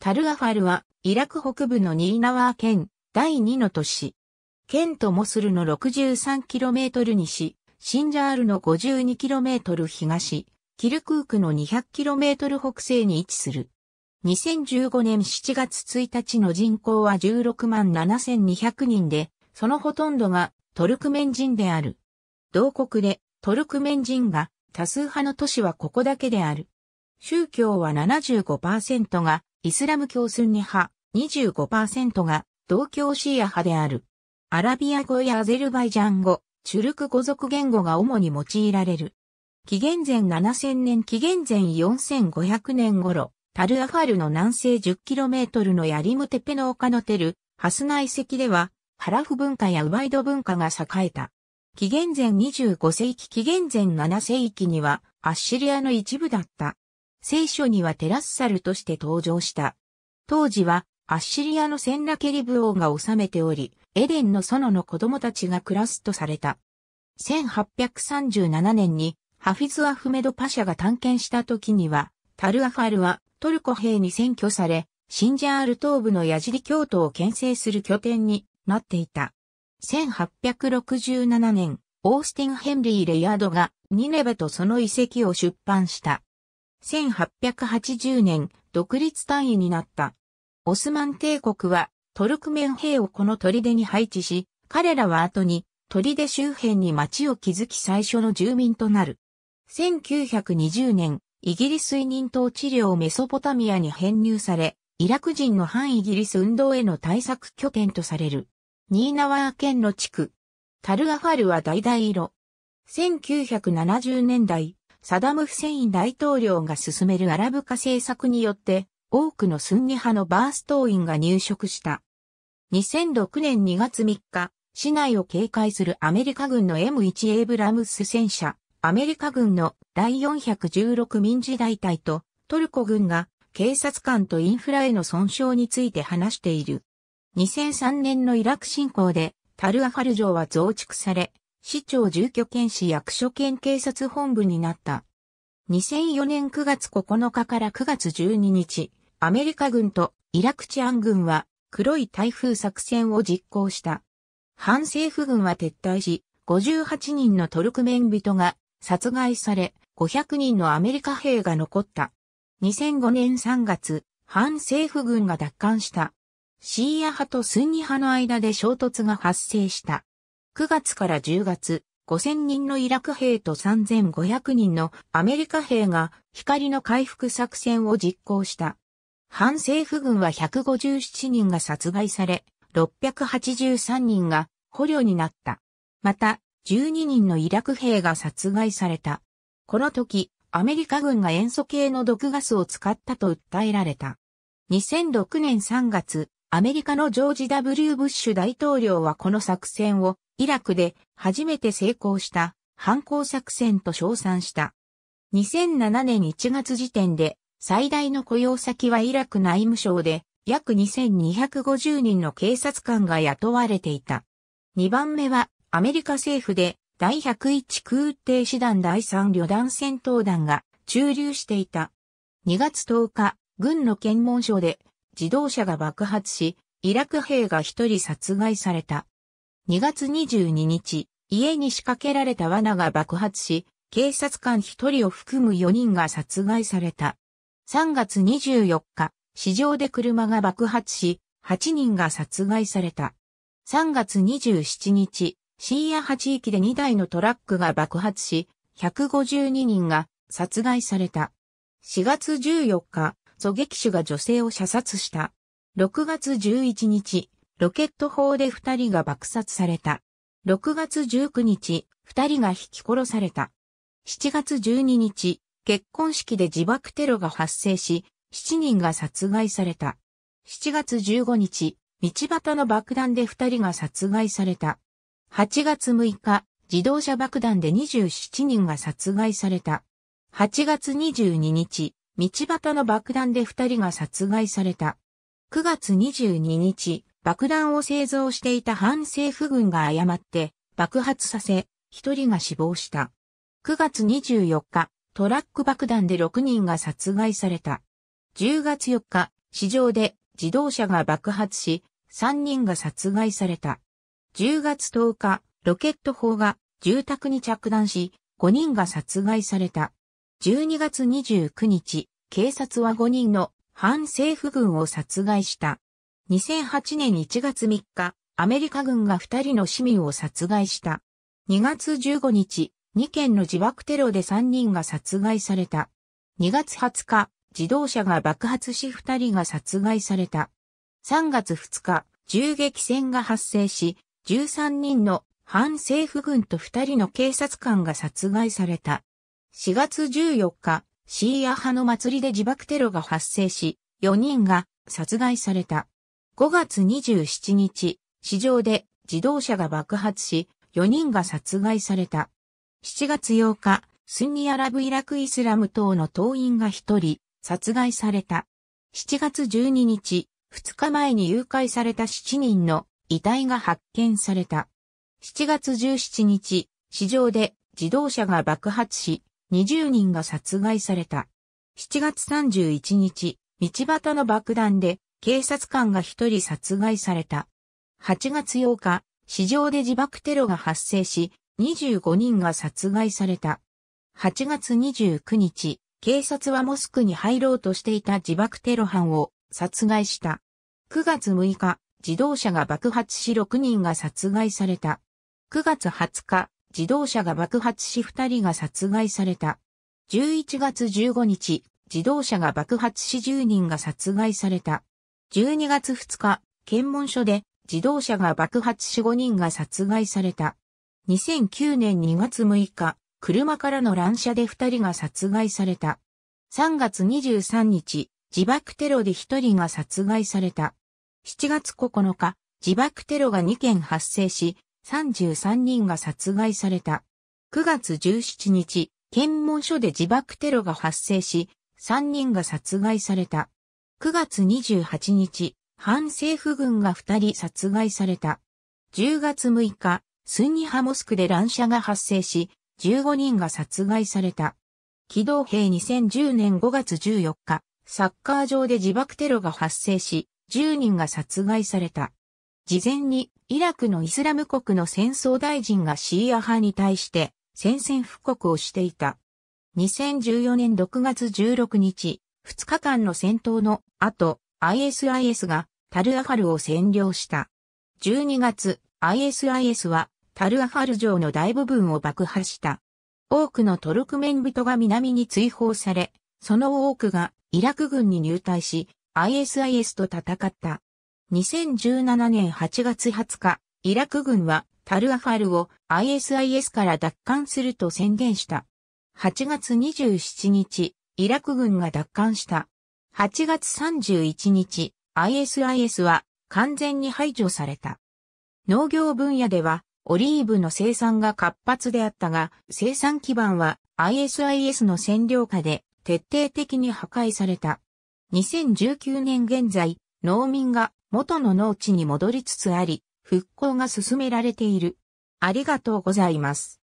タルアファルは、イラク北部のニーナワー県、第2の都市。県とモスルの 63km 西、シンジャールの 52km 東、キルクークの 200km 北西に位置する。2015年7月1日の人口は16万7200人で、そのほとんどがトルクメン人である。同国でトルクメン人が多数派の都市はここだけである。宗教は75%がイスラム教スンニ派25%が同教シーア派である。アラビア語やアゼルバイジャン語、チュルク語族言語が主に用いられる。紀元前7000年紀元前4500年頃、タルアファルの南西 10km のヤリムテペの丘のテル、ハスナ遺跡では、ハラフ文化やウバイド文化が栄えた。紀元前25世紀紀元前7世紀には、アッシリアの一部だった。聖書にはテラッサルとして登場した。当時は、アッシリアのセンラケリブ王が治めており、エデンの園の子供たちが暮らすとされた。1837年に、ハフィズ・アフメド・パシャが探検した時には、タルアファルはトルコ兵に占拠され、シンジャール東部のヤジリ教徒を牽制する拠点になっていた。1867年、オースティン・ヘンリー・レイヤードがニネベとその遺跡を出版した。1880年、独立単位になった。オスマン帝国は、トルクメン兵をこの砦に配置し、彼らは後に、砦周辺に町を築き最初の住民となる。1920年、イギリス移民統治領メソポタミアに編入され、イラク人の反イギリス運動への対策拠点とされる。ニーナワー県の地区。タルアファルは大々色。1970年代、サダム・フセイン大統領が進めるアラブ化政策によって、多くのスンニ派のバース党員が入植した。2006年2月3日、市内を警戒するアメリカ軍の M1 エイブラムス戦車、アメリカ軍の第416民事大隊とトルコ軍が警察官とインフラへの損傷について話している。2003年のイラク侵攻でタルアファル城は増築され、市長住居兼市役所兼警察本部になった。2004年9月9日から9月12日、アメリカ軍とイラク治安軍は黒い台風作戦を実行した。反政府軍は撤退し、58人のトルクメン人が殺害され、500人のアメリカ兵が残った。2005年3月、反政府軍が奪還した。シーア派とスンニ派の間で衝突が発生した。9月から10月、5000人のイラク兵と3500人のアメリカ兵が光の回復作戦を実行した。反政府軍は157人が殺害され、683人が捕虜になった。また、12人のイラク兵が殺害された。この時、アメリカ軍が塩素系の毒ガスを使ったと訴えられた。2006年3月、アメリカのジョージ・ W・ ブッシュ大統領はこの作戦をイラクで初めて成功した反抗作戦と称賛した。2007年1月時点で最大の雇用先はイラク内務省で約2250人の警察官が雇われていた。2番目はアメリカ政府で第101空挺師団第3旅団戦闘団が駐留していた。2月10日、軍の検問所で自動車が爆発し、イラク兵が一人殺害された。2月22日、家に仕掛けられた罠が爆発し、警察官1人を含む4人が殺害された。3月24日、市場で車が爆発し、8人が殺害された。3月27日、深夜8域で2台のトラックが爆発し、152人が殺害された。4月14日、狙撃手が女性を射殺した。6月11日、ロケット砲で二人が爆殺された。6月19日、二人が引き殺された。7月12日、結婚式で自爆テロが発生し、7人が殺害された。7月15日、道端の爆弾で二人が殺害された。8月6日、自動車爆弾で27人が殺害された。8月22日、道端の爆弾で二人が殺害された。9月22日、爆弾を製造していた反政府軍が誤って爆発させ、1人が死亡した。9月24日、トラック爆弾で6人が殺害された。10月4日、市場で自動車が爆発し、3人が殺害された。10月10日、ロケット砲が住宅に着弾し、5人が殺害された。12月29日、警察は5人の反政府軍を殺害した。2008年1月3日、アメリカ軍が2人の市民を殺害した。2月15日、2件の自爆テロで3人が殺害された。2月20日、自動車が爆発し2人が殺害された。3月2日、銃撃戦が発生し、13人の反政府軍と2人の警察官が殺害された。4月14日、シーア派の祭りで自爆テロが発生し、4人が殺害された。5月27日、市場で自動車が爆発し、4人が殺害された。7月8日、スンニアラブイラクイスラム等の党員が1人、殺害された。7月12日、2日前に誘拐された7人の遺体が発見された。7月17日、市場で自動車が爆発し、20人が殺害された。7月31日、道端の爆弾で警察官が一人殺害された。8月8日、市場で自爆テロが発生し、25人が殺害された。8月29日、警察はモスクに入ろうとしていた自爆テロ犯を殺害した。9月6日、自動車が爆発し6人が殺害された。9月20日、自動車が爆発し2人が殺害された。11月15日、自動車が爆発し10人が殺害された。12月2日、検問所で自動車が爆発し5人が殺害された。2009年2月6日、車からの乱射で2人が殺害された。3月23日、自爆テロで1人が殺害された。7月9日、自爆テロが2件発生し、33人が殺害された。9月17日、検問所で自爆テロが発生し、3人が殺害された。9月28日、反政府軍が2人殺害された。10月6日、スンニ派モスクで乱射が発生し、15人が殺害された。機動兵2010年5月14日、サッカー場で自爆テロが発生し、10人が殺害された。事前にイラクのイスラム国の戦争大臣がシーア派に対して宣戦布告をしていた。2014年6月16日、2日間の戦闘の後、ISIS がタルアハルを占領した。12月、ISIS はタルアハル城の大部分を爆破した。多くのトルクメン人が南に追放され、その多くがイラク軍に入隊し、ISIS と戦った。2017年8月20日、イラク軍はタルアハルを ISIS から奪還すると宣言した。8月27日、イラク軍が奪還した。8月31日、ISIS は完全に排除された。農業分野ではオリーブの生産が活発であったが、生産基盤は ISIS の占領下で徹底的に破壊された。2019年現在、農民が元の農地に戻りつつあり、復興が進められている。ありがとうございます。